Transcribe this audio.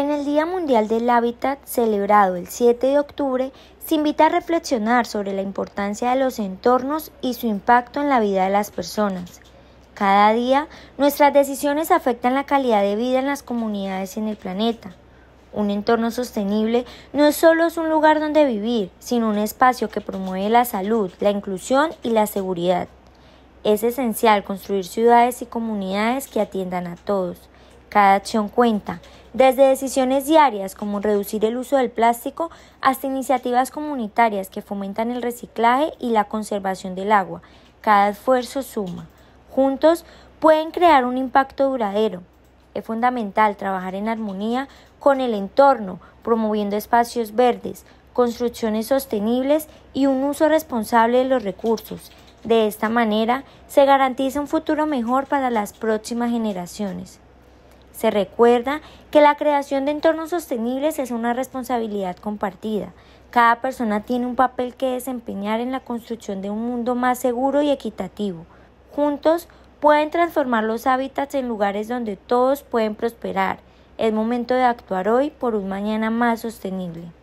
En el Día Mundial del Hábitat, celebrado el 7 de octubre, se invita a reflexionar sobre la importancia de los entornos y su impacto en la vida de las personas. Cada día, nuestras decisiones afectan la calidad de vida en las comunidades y en el planeta. Un entorno sostenible no solo es un lugar donde vivir, sino un espacio que promueve la salud, la inclusión y la seguridad. Es esencial construir ciudades y comunidades que atiendan a todos cada acción cuenta, desde decisiones diarias como reducir el uso del plástico hasta iniciativas comunitarias que fomentan el reciclaje y la conservación del agua. Cada esfuerzo suma. Juntos pueden crear un impacto duradero. Es fundamental trabajar en armonía con el entorno, promoviendo espacios verdes, construcciones sostenibles y un uso responsable de los recursos. De esta manera se garantiza un futuro mejor para las próximas generaciones. Se recuerda que la creación de entornos sostenibles es una responsabilidad compartida. Cada persona tiene un papel que desempeñar en la construcción de un mundo más seguro y equitativo. Juntos pueden transformar los hábitats en lugares donde todos pueden prosperar. Es momento de actuar hoy por un mañana más sostenible.